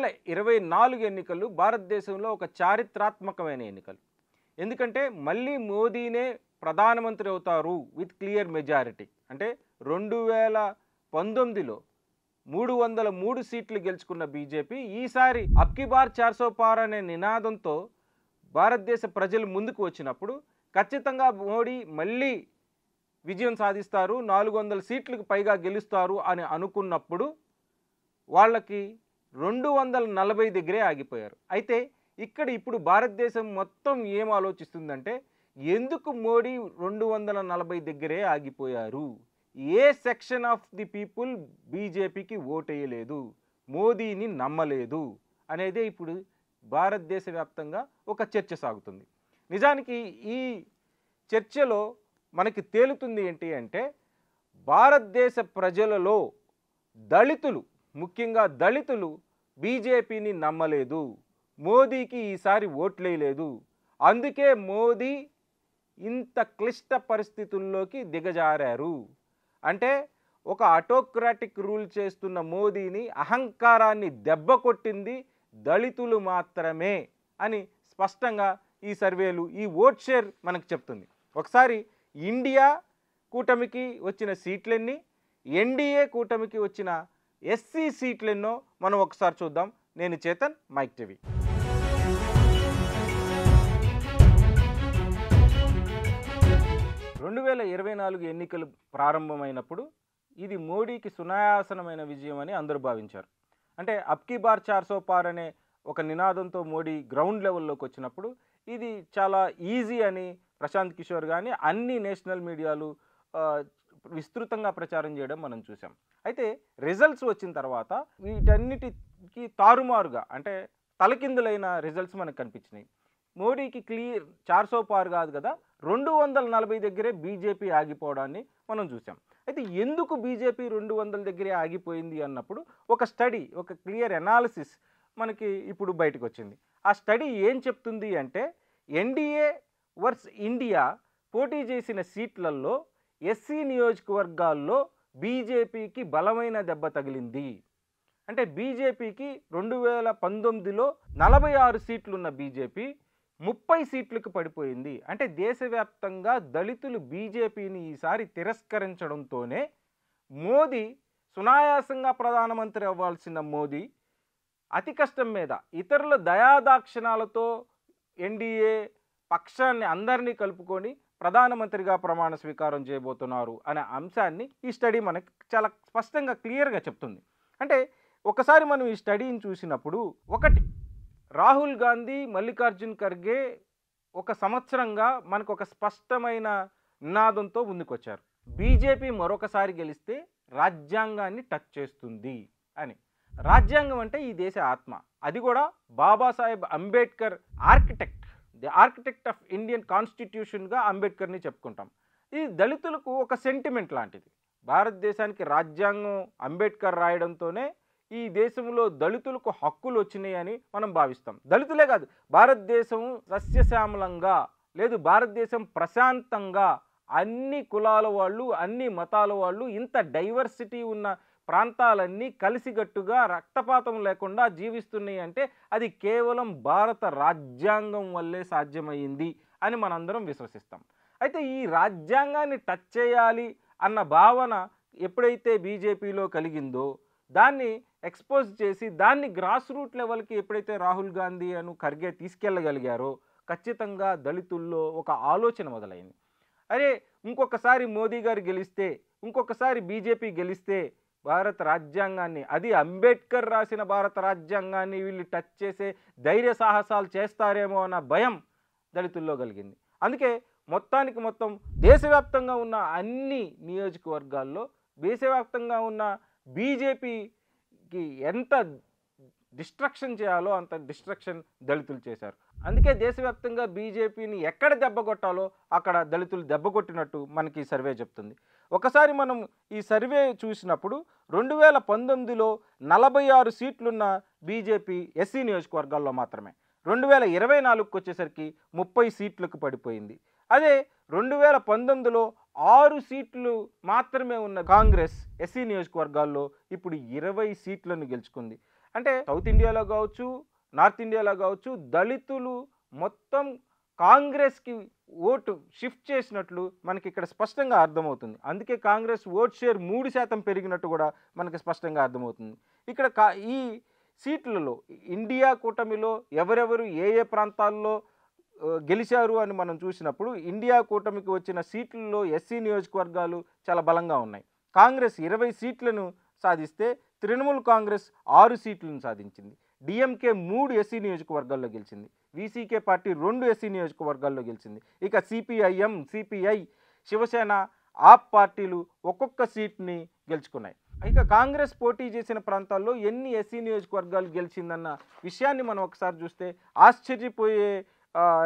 వేల ఇరవై నాలుగు ఎన్నికలు భారతదేశంలో ఒక చారిత్రాత్మకమైన ఎన్నికలు ఎందుకంటే మళ్ళీ మోదీనే ప్రధానమంత్రి అవుతారు విత్ క్లియర్ మెజారిటీ అంటే రెండు వేల పంతొమ్మిదిలో మూడు వందల మూడు సీట్లు గెలుచుకున్న బీజేపీ ఈసారి అబ్కి బార్ చార్సో పార్ అనే నినాదంతో భారతదేశ ప్రజలు ముందుకు వచ్చినప్పుడు ఖచ్చితంగా మోడీ మళ్ళీ విజయం సాధిస్తారు నాలుగు వందల సీట్లకు పైగా గెలుస్తారు అని అనుకున్నప్పుడు వాళ్ళకి రెండు వందల నలభై దగ్గరే ఆగిపోయారు అయితే ఇక్కడ ఇప్పుడు భారతదేశం మొత్తం ఏం ఆలోచిస్తుందంటే ఎందుకు మోడీ రెండు వందల నలభై దగ్గరే ఆగిపోయారు a section of the people బీజేపీకి ఓటేయలేదు మోదీని నమ్మలేదు అనేది ఇప్పుడు భారతదేశ వ్యాప్తంగా ఒక చర్చ సాగుతుంది నిజానికి ఈ చర్చలో మనకి తేలుతుంది ఏంటి అంటే భారతదేశ ప్రజలలో దళితులు ముఖ్యంగా దళితులు బీజేపీని నమ్మలేదు మోదీకి ఈసారి ఓట్లేయలేదు అందుకే మోదీ ఇంత క్లిష్ట పరిస్థితుల్లోకి దిగజారారు అంటే ఒక ఆటోక్రాటిక్ రూల్ చేస్తున్న మోదీని అహంకారాన్ని దెబ్బ కొట్టింది దళితులు మాత్రమే అని స్పష్టంగా ఈ సర్వేలు ఈ ఓట్ షేర్ మనకు చెప్తుంది ఒకసారి ఇండియా కూటమికి వచ్చిన సీట్లన్నీ ఎన్డీఏ కూటమికి వచ్చిన ఎస్సీ సీట్లు ఎన్నో మనం ఒకసారి చూద్దాం నేను చేతన్ మైక్ టీవీ రెండు వేల ఇరవై నాలుగు ఎన్నికలు ప్రారంభమైనప్పుడు ఇది మోడీకి సునాయాసనమైన విజయం అని అందరూ భావించారు అంటే అప్కీ బార్ చార్సో పార్ అనే ఒక నినాదంతో మోడీ గ్రౌండ్ లెవెల్లోకి వచ్చినప్పుడు ఇది చాలా ఈజీ అని ప్రశాంత్ కిషోర్ కానీ అన్ని నేషనల్ మీడియాలు విస్తృతంగా ప్రచారం చేయడం మనం చూసాం అయితే రిజల్ట్స్ వచ్చిన తర్వాత వీటన్నిటికి తారుమారుగా అంటే తలకిందులైన రిజల్ట్స్ మనకు కనిపించినాయి మోడీకి క్లియర్ చార్సో పారు కాదు కదా రెండు వందల నలభై దగ్గరే బీజేపీ ఆగిపోవడాన్ని మనం చూసాం అయితే ఎందుకు బీజేపీ రెండు వందల దగ్గరే ఆగిపోయింది అన్నప్పుడు ఒక స్టడీ ఒక క్లియర్ ఎనాలిసిస్ మనకి ఇప్పుడు బయటకు వచ్చింది ఆ స్టడీ ఏం చెప్తుంది అంటే ఎన్డీఏ వర్స్ ఇండియా పోటీ చేసిన సీట్లల్లో ఎస్సీ నియోజకవర్గాల్లో బీజేపీకి బలమైన దెబ్బ తగిలింది అంటే బీజేపీకి రెండు వేల పంతొమ్మిదిలో నలభై ఆరు సీట్లున్న బీజేపీ ముప్పై సీట్లకు పడిపోయింది అంటే దేశవ్యాప్తంగా దళితులు బీజేపీని ఈసారి తిరస్కరించడంతోనే మోదీ సునాయాసంగా ప్రధానమంత్రి అవ్వాల్సిన మోదీ అతి కష్టం మీద ఇతరుల దయాదాక్షిణాలతో ఎన్డీఏ పక్షాన్ని అందరినీ కలుపుకొని ప్రధానమంత్రిగా ప్రమాణ స్వీకారం చేయబోతున్నారు అనే అంశాన్ని ఈ స్టడీ మనకి చాలా స్పష్టంగా క్లియర్గా చెప్తుంది అంటే ఒకసారి మనం ఈ స్టడీని చూసినప్పుడు ఒకటి రాహుల్ గాంధీ మల్లికార్జున్ ఖర్గే ఒక సంవత్సరంగా మనకు ఒక స్పష్టమైన నినాదంతో ముందుకొచ్చారు బీజేపీ మరొకసారి గెలిస్తే రాజ్యాంగాన్ని టచ్ చేస్తుంది అని రాజ్యాంగం అంటే ఈ దేశ ఆత్మ అది కూడా Babasaheb Ambedkar architect the architect of Indian కాన్స్టిట్యూషన్గా అంబేద్కర్ని చెప్పుకుంటాం ఇది దళితులకు ఒక సెంటిమెంట్ లాంటిది భారతదేశానికి రాజ్యాంగం అంబేద్కర్ రాయడంతోనే ఈ దేశంలో దళితులకు హక్కులు వచ్చినాయని మనం భావిస్తాం దళితులే కాదు భారతదేశం సస్యశ్యామలంగా లేదు భారతదేశం ప్రశాంతంగా అన్ని కులాల వాళ్ళు అన్ని మతాల వాళ్ళు ఇంత డైవర్సిటీ ఉన్న ప్రాంతాలన్నీ కలిసిగట్టుగా రక్తపాతం లేకుండా జీవిస్తున్నాయి అంటే అది కేవలం భారత రాజ్యాంగం వల్లే సాధ్యమైంది అని మనందరం విశ్వసిస్తాం అయితే ఈ రాజ్యాంగాన్ని టచ్ చేయాలి అన్న భావన ఎప్పుడైతే బీజేపీలో కలిగిందో దాన్ని ఎక్స్పోజ్ చేసి దాన్ని గ్రాస్ రూట్ లెవెల్కి ఎప్పుడైతే రాహుల్ గాంధీ అను ఖర్గే తీసుకెళ్ళగలిగారో ఖచ్చితంగా దళితుల్లో ఒక ఆలోచన మొదలైంది అరే ఇంకొకసారి మోదీ గారు గెలిస్తే ఇంకొకసారి బీజేపీ గెలిస్తే భారత రాజ్యాంగాన్ని అది అంబేద్కర్ రాసిన భారత రాజ్యాంగాన్ని వీళ్ళు టచ్ చేసే ధైర్య సాహసాలు చేస్తారేమో అన్న భయం దళితుల్లో కలిగింది అందుకే మొత్తానికి మొత్తం దేశవ్యాప్తంగా ఉన్న అన్ని నియోజకవర్గాల్లో దేశవ్యాప్తంగా ఉన్న బీజేపీకి ఎంత డిస్ట్రక్షన్ చేయాలో అంత డిస్ట్రక్షన్ దళితులు చేశారు అందుకే దేశవ్యాప్తంగా బీజేపీని ఎక్కడ కొట్టాలో అక్కడ దళితులు కొట్టినట్టు మనకి సర్వే చెప్తుంది ఒకసారి మనం ఈ సర్వే చూసినప్పుడు రెండు వేల పంతొమ్మిదిలో నలభై ఆరు సీట్లున్న బీజేపీ ఎస్సీ నియోజకవర్గాల్లో మాత్రమే రెండు వేల ఇరవై నాలుగుకి వచ్చేసరికి ముప్పై సీట్లకు పడిపోయింది అదే రెండు వేల పంతొమ్మిదిలో ఆరు సీట్లు మాత్రమే ఉన్న కాంగ్రెస్ ఎస్సీ నియోజకవర్గాల్లో ఇప్పుడు ఇరవై సీట్లను గెలుచుకుంది అంటే సౌత్ ఇండియాలో కావచ్చు నార్త్ ఇండియాలో కావచ్చు దళితులు మొత్తం కాంగ్రెస్కి ఓటు షిఫ్ట్ చేసినట్లు మనకి ఇక్కడ స్పష్టంగా అర్థమవుతుంది అందుకే కాంగ్రెస్ ఓట్ షేర్ మూడు శాతం పెరిగినట్టు కూడా మనకి స్పష్టంగా అర్థమవుతుంది ఇక్కడ కా ఈ సీట్లలో ఇండియా కూటమిలో ఎవరెవరు ఏ ఏ ప్రాంతాల్లో గెలిచారు అని మనం చూసినప్పుడు ఇండియా కూటమికి వచ్చిన సీట్లలో ఎస్సీ నియోజకవర్గాలు చాలా బలంగా ఉన్నాయి కాంగ్రెస్ ఇరవై సీట్లను సాధిస్తే తృణమూల్ కాంగ్రెస్ ఆరు సీట్లను సాధించింది డిఎంకే మూడు ఎస్సీ నియోజకవర్గాల్లో గెలిచింది వీసీకే పార్టీ రెండు ఎస్సీ నియోజకవర్గాల్లో గెలిచింది ఇక సిపిఐఎం సిపిఐ శివసేన ఆప్ పార్టీలు ఒక్కొక్క సీట్ని గెలుచుకున్నాయి ఇక కాంగ్రెస్ పోటీ చేసిన ప్రాంతాల్లో ఎన్ని ఎస్సీ నియోజకవర్గాలు గెలిచిందన్న విషయాన్ని మనం ఒకసారి చూస్తే ఆశ్చర్యపోయే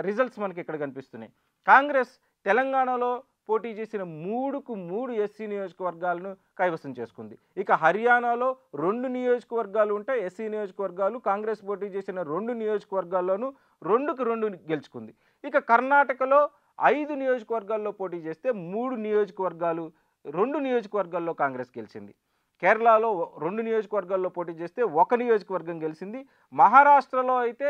రిజల్ట్స్ మనకి ఇక్కడ కనిపిస్తున్నాయి కాంగ్రెస్ తెలంగాణలో పోటీ చేసిన మూడుకు మూడు ఎస్సీ నియోజకవర్గాలను కైవసం చేసుకుంది ఇక హర్యానాలో రెండు నియోజకవర్గాలు ఉంటే ఎస్సీ నియోజకవర్గాలు కాంగ్రెస్ పోటీ చేసిన రెండు నియోజకవర్గాల్లోనూ రెండుకు రెండు గెలుచుకుంది ఇక కర్ణాటకలో ఐదు నియోజకవర్గాల్లో పోటీ చేస్తే మూడు నియోజకవర్గాలు రెండు నియోజకవర్గాల్లో కాంగ్రెస్ గెలిచింది కేరళలో రెండు నియోజకవర్గాల్లో పోటీ చేస్తే ఒక నియోజకవర్గం గెలిచింది మహారాష్ట్రలో అయితే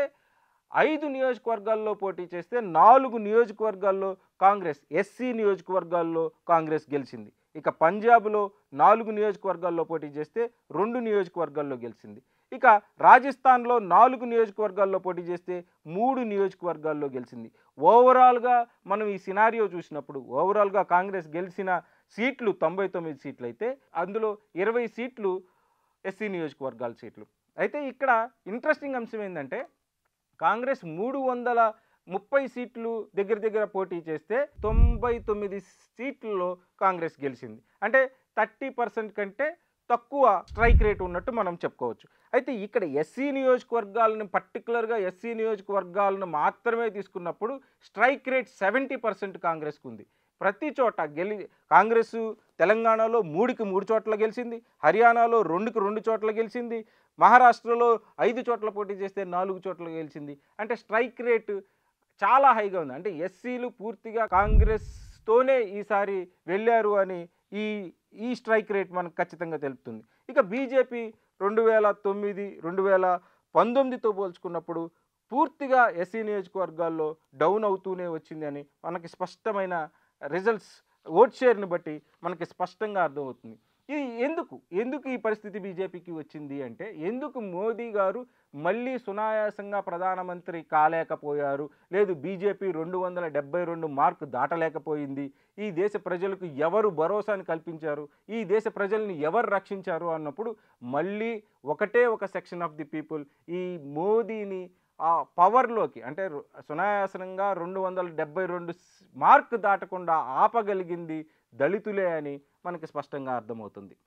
ఐదు నియోజకవర్గాల్లో పోటీ చేస్తే నాలుగు నియోజకవర్గాల్లో కాంగ్రెస్ ఎస్సీ నియోజకవర్గాల్లో కాంగ్రెస్ గెలిచింది ఇక పంజాబ్లో నాలుగు నియోజకవర్గాల్లో పోటీ చేస్తే రెండు నియోజకవర్గాల్లో గెలిచింది ఇక రాజస్థాన్లో నాలుగు నియోజకవర్గాల్లో పోటీ చేస్తే మూడు నియోజకవర్గాల్లో గెలిచింది ఓవరాల్గా మనం ఈ సినారియో చూసినప్పుడు ఓవరాల్గా కాంగ్రెస్ గెలిచిన సీట్లు తొంభై తొమ్మిది సీట్లు అయితే అందులో ఇరవై సీట్లు ఎస్సీ నియోజకవర్గాల సీట్లు అయితే ఇక్కడ ఇంట్రెస్టింగ్ అంశం ఏంటంటే కాంగ్రెస్ మూడు వందల ముప్పై సీట్లు దగ్గర దగ్గర పోటీ చేస్తే తొంభై తొమ్మిది సీట్లలో కాంగ్రెస్ గెలిచింది అంటే థర్టీ పర్సెంట్ కంటే తక్కువ స్ట్రైక్ రేట్ ఉన్నట్టు మనం చెప్పుకోవచ్చు అయితే ఇక్కడ ఎస్సీ నియోజకవర్గాలను పర్టికులర్గా ఎస్సీ నియోజకవర్గాలను మాత్రమే తీసుకున్నప్పుడు స్ట్రైక్ రేట్ సెవెంటీ పర్సెంట్ కాంగ్రెస్కు ఉంది ప్రతి చోట గెలి కాంగ్రెస్ తెలంగాణలో మూడుకి మూడు చోట్ల గెలిచింది హర్యానాలో రెండుకి రెండు చోట్ల గెలిచింది మహారాష్ట్రలో ఐదు చోట్ల పోటీ చేస్తే నాలుగు చోట్ల గెలిచింది అంటే స్ట్రైక్ రేటు చాలా హైగా ఉంది అంటే ఎస్సీలు పూర్తిగా కాంగ్రెస్తోనే ఈసారి వెళ్ళారు అని ఈ ఈ స్ట్రైక్ రేట్ మనకు ఖచ్చితంగా తెలుపుతుంది ఇక బీజేపీ రెండు వేల తొమ్మిది రెండు వేల పంతొమ్మిదితో పోల్చుకున్నప్పుడు పూర్తిగా ఎస్సీ నియోజకవర్గాల్లో డౌన్ అవుతూనే వచ్చింది అని మనకి స్పష్టమైన రిజల్ట్స్ ఓట్ షేర్ని బట్టి మనకి స్పష్టంగా అర్థమవుతుంది ఈ ఎందుకు ఎందుకు ఈ పరిస్థితి బీజేపీకి వచ్చింది అంటే ఎందుకు మోదీ గారు మళ్ళీ సునాయాసంగా ప్రధానమంత్రి కాలేకపోయారు లేదు బీజేపీ రెండు వందల డెబ్బై రెండు మార్కు దాటలేకపోయింది ఈ దేశ ప్రజలకు ఎవరు భరోసాను కల్పించారు ఈ దేశ ప్రజల్ని ఎవరు రక్షించారు అన్నప్పుడు మళ్ళీ ఒకటే ఒక సెక్షన్ ఆఫ్ ది పీపుల్ ఈ మోదీని ఆ పవర్లోకి అంటే సునాయాసనంగా రెండు వందల డెబ్బై రెండు మార్క్ దాటకుండా ఆపగలిగింది దళితులే అని మనకి స్పష్టంగా అర్థమవుతుంది